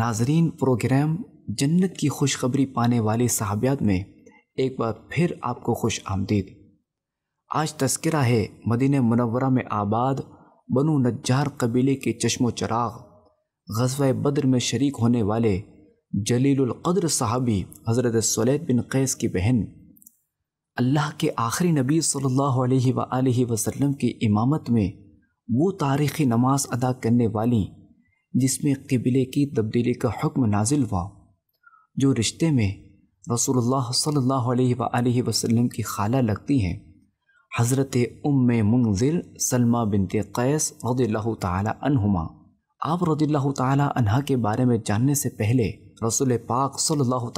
नाजरीन प्रोग्राम जन्नत की खुशखबरी पाने वाले साहबियात में एक बार फिर आपको खुश आमदीद आज तस्करा है मदीन मनवरा में आबाद बनु नज्जार कबीले के चश्मो चराग गजवा बद्र में शरीक होने वाले कद्र साहबी हज़रत सलेद बिन कैस की बहन अल्लाह के आखिरी नबी सल्लल्लाहु अलैहि वसल्लम की इमामत में वो तारीख़ी नमाज अदा करने वाली जिसमें किबले की तब्दीली का हुक्म नाजिल हुआ जो रिश्ते में रसूलुल्लाह सल्लल्लाहु अलैहि वसल्लम की खाला लगती हैं हज़रत उम मुंजिल सलमा बिनत कैस रदील्ला तहुमा आप रदील्ला तह के बारे में जानने से पहले रसूल पाक सल्लल्लाहु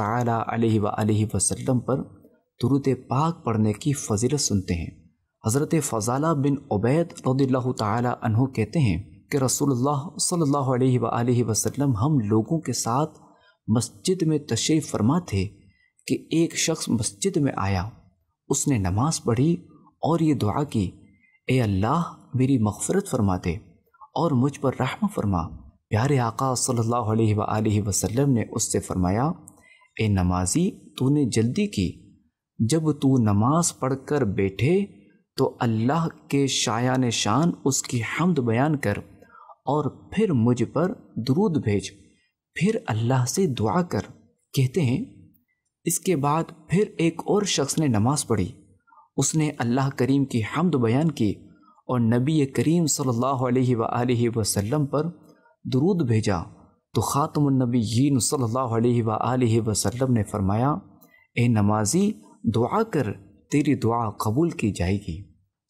अलैहि वसल्लम पर दुरुद पाक पढ़ने की फजीलत सुनते हैं हज़रत फ़जाला बिन उबैद रदील्ला तहु कहते हैं कि रसूलुल्लाह सल्लल्लाहु अलैहि वसल्लम हम लोगों के साथ मस्जिद में तशरीफ़ फरमा थे कि एक शख्स मस्जिद में आया उसने नमाज पढ़ी और ये दुआ की ए अल्लाह मेरी मगफरत फरमा दे और मुझ पर रहम फरमा प्यारे आका सल्लल्लाहु अलैहि वसल्लम ने उससे फरमाया ए नमाजी तूने जल्दी की जब तू नमाज पढ़कर बैठे तो अल्लाह के शायान शान उसकी हमद बयान कर और फिर मुझ पर दरूद भेज फिर अल्लाह से दुआ कर कहते हैं इसके बाद फिर एक और शख्स ने नमाज पढ़ी उसने अल्लाह करीम की हमद बयान की और नबी करीम सल्लल्लाहु अलैहि वसल्लम पर दरूद भेजा तो ख़ातमनबीन सल्लल्लाहु अलैहि वसल्लम ने फरमाया ए नमाजी दुआ कर तेरी दुआ कबूल की जाएगी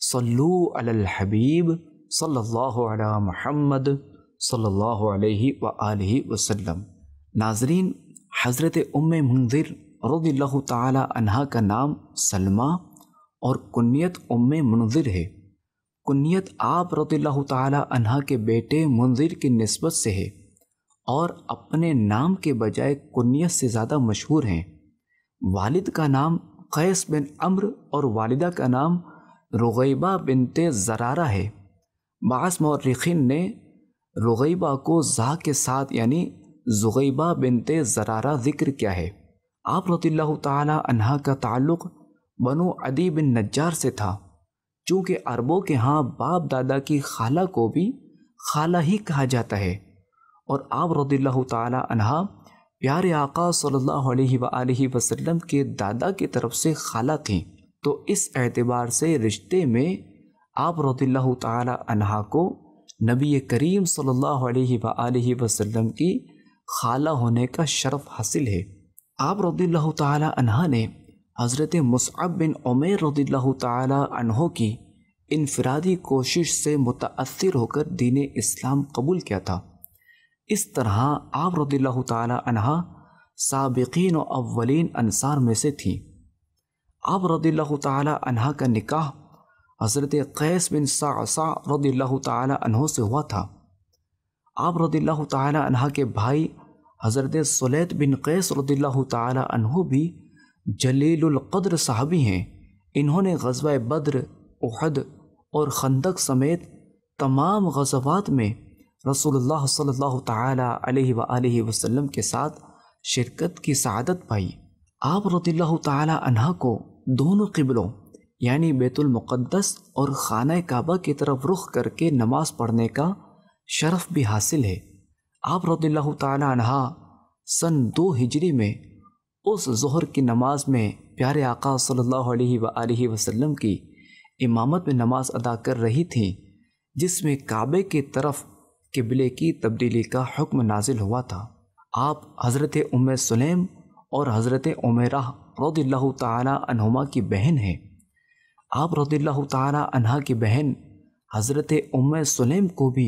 सल्लू अलल हबीब सल्लल्लाहु अला मोहम्मद सल्लल्लाहु अलैहि व आलिहि वसल्लम नाजरीन हज़रत उम मुंदिर रज़ील्लाहु ताला का नाम सलमा और कुनियत उम मुनजिर है कुनियत आप रज़ील्लाहु ताला के बेटे मुनजिर की नस्बत से है और अपने नाम के बजाय कुनियत से ज़्यादा मशहूर हैं वालिद का नाम कैस बिन अम्र और वालिदा का नाम रुगैबा बिनते ज़रारा है बास मौरखिन ने रुगैबा को ज़ा के साथ यानी जुगैबा बिनते ज़रारा ज़िक्र किया है आप रतील्ला तहा का ताल्लुक़ बनो अदी बिन नज्जार से था चूँकि अरबों के यहाँ बाप दादा की खाला को भी खाला ही कहा जाता है और आप रतील्ला तहा प्यारे आका सल्लल्लाहु अलैहि वसल्लम के दादा की तरफ से खाला थीं तो इस एतबार से रिश्ते में आप रतील्ला तहा को नबी करीम सल्ला वसलम की खाला होने का शरफ़ हासिल है आप रतील्ला तहा ने हज़रत मुसअब बिन उमेर रतील्ला तहों की इनफरादी कोशिश से मुतासर होकर दीन इस्लाम कबूल किया था इस तरह आप रदील्ला तहा सबकिन अवलिन अनसार में से थीं आप रदील्ला तहा का निकाह हज़रत कैस बिन सासा रदील्ला तहों से हुआ था आप रदील्ला तहा के भाई हज़रत सलेत बिन कैस रदील्ला भी जलीलकद्र साहबी हैं इन्होंने गजबा बद्र उहद और खंदक समेत तमाम गजबात में रसोल्ला सल्ला तह वसम के साथ शिरकत की सदत पाई आप रतील्ला को दोनों किबलों यानी बैतुलमक़दस और ख़ाना काबा की तरफ रुख करके नमाज पढ़ने का शरफ़ भी हासिल है आप रतल्ला तह सन दो हिजरी में उस जहर की नमाज में प्यारे आका सल्ला वसलम की इमामत में नमाज अदा कर रही थी जिसमें काबे की तरफ किबले की तब्दीली का हुक्म नाजिल हुआ था आप हज़रत उम सलेम और हज़रत उमेरा रदील्ला तहुमा की बहन हैं आप रदील्ला तहा की बहन हज़रत उम सलेम को भी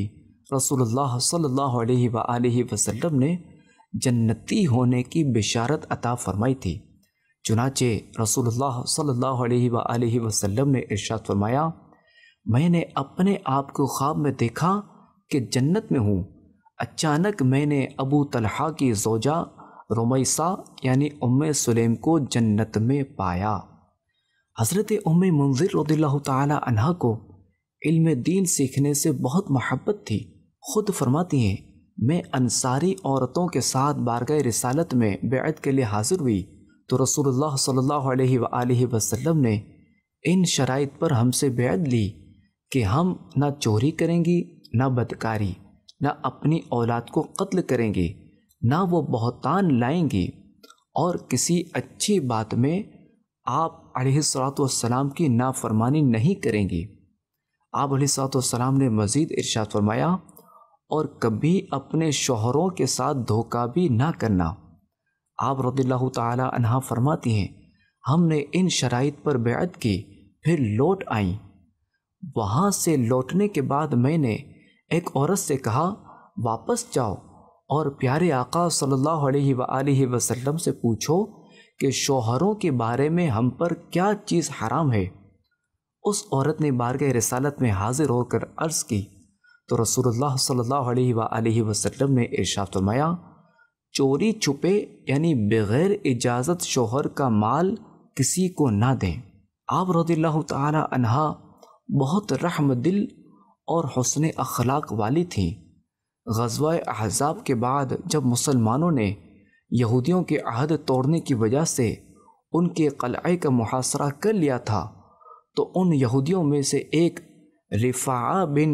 रसोल्ला सल्ला वसलम ने जन्नती होने की बिशारत अता फरमाई थी चुनाचे रसोल्ला सल्ला वसलम ने इर्शाद फरमाया मैंने अपने आप को ख्वाब में देखा कि जन्नत में हूँ अचानक मैंने अबू तलहा की जोजा रोमैसा यानि उम सलेम को जन्नत में पाया हज़रत उम मंजिर रदील्ला तहा को इल्म दीन सीखने से बहुत महब्बत थी खुद फरमाती हैं मैं अंसारी औरतों के साथ बारगह रसालत में बेअत के लिए हाजिर हुई तो रसूलुल्लाह सल्ला वसलम ने इन शराइ पर हमसे बेअत ली कि हम ना चोरी करेंगी न बदकारी न अपनी औलाद को कत्ल करेंगे ना वो बहुतान लाएंगे और किसी अच्छी बात में आप सलाम की नाफरमानी नहीं करेंगे आप सलाम ने मज़ीद इरशाद फरमाया और कभी अपने शोहरों के साथ धोखा भी ना करना आप रदील्ला तह फरमाती हैं हमने इन शराइ पर बेअत की फिर लौट आई वहाँ से लौटने के बाद मैंने एक औरत से कहा वापस जाओ और प्यारे आका सल्लल्लाहु अलैहि सल्ला वसल्लम से पूछो कि शोहरों के बारे में हम पर क्या चीज़ हराम है उस औरत ने बारगह रसालत में हाजिर होकर अर्ज़ की तो रसूलुल्लाह सल्लल्लाहु अलैहि वसल्लम ने इरशाद फरमाया चोरी छुपे यानी बग़ैर इजाज़त शोहर का माल किसी को ना दें आप रदील्ला तहा बहुत रहम दिल और हसन अखलाक वाली थीं गजवा अहजाब के बाद जब मुसलमानों ने यहूदियों के अहद तोड़ने की वजह से उनके क़लए का मुहासरा कर लिया था तो उन यहूदियों में से एक रिफ़ा बिन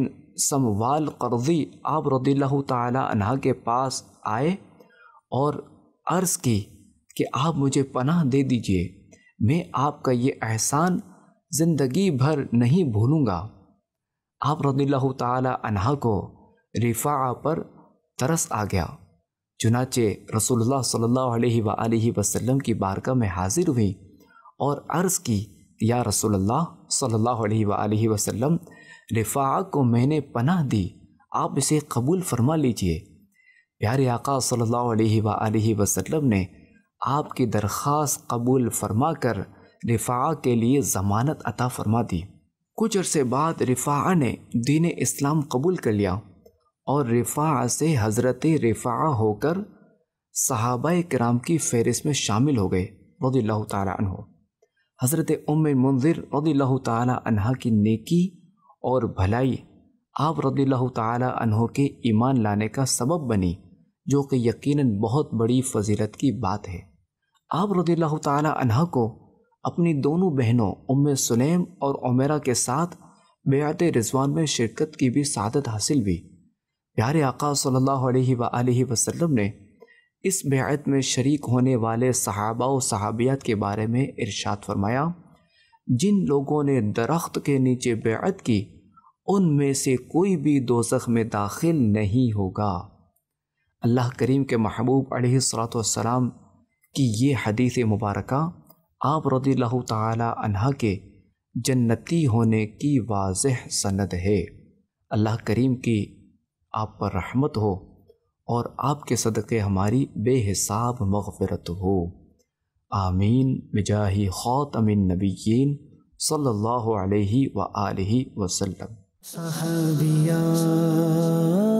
समवाल कर्जी आप रदील तह के पास आए और अर्ज़ की कि आप मुझे पनाह दे दीजिए मैं आपका ये एहसान ज़िंदगी भर नहीं भूलूँगा आप रदील्ला तहा को रिफा पर तरस आ गया चुनाचे रसोल्ला सल्ला वसलम की बारका में हाजिर हुई और अर्ज़ की या रसोल्ला सल्ला वसलम रिफा को मैंने पनाह दी आप इसे कबूल फरमा लीजिए प्यारे आका सल्ला वसलम ने आपकी दरख्वास कबूल फरमा कर रिफा के लिए ज़मानत अता फरमा दी कुछ अरसे बाद रिफ़ा ने दीन इस्लाम कबूल कर लिया और रिफ़ा से हज़रत रिफ़ा होकर सहाबा कराम की फहरिस्त में शामिल हो गए रदी तु हज़रत उम मंजिर रदी तह की नेकी और भलाई आप रदी तहों के ईमान लाने का सबब बनी जो कि यकीनन बहुत बड़ी फजीलत की बात है आप रदी तह को अपनी दोनों बहनों उम सुलेम और उमेरा के साथ बेत रिजवान में शिरकत की भी सादत हासिल हुई प्यारे आका सल्लल्लाहु अलैहि वसल्लम ने इस बेत में शरीक होने वाले सहाबा व सहाबियात के बारे में इरशाद फरमाया जिन लोगों ने दरख्त के नीचे बेत की उनमें से कोई भी दोजख में दाखिल नहीं होगा अल्लाह करीम के महबूब सलाम की ये हदीस मुबारका आप रदी तहा के जन्नती होने की वाज सनद है अल्लाह करीम की आप पर रहमत हो और आपके सदक़े हमारी बेहिसाब मगफ़रत हो आमीन खौत अमीन नबीन सल्लल्लाहु अलैहि व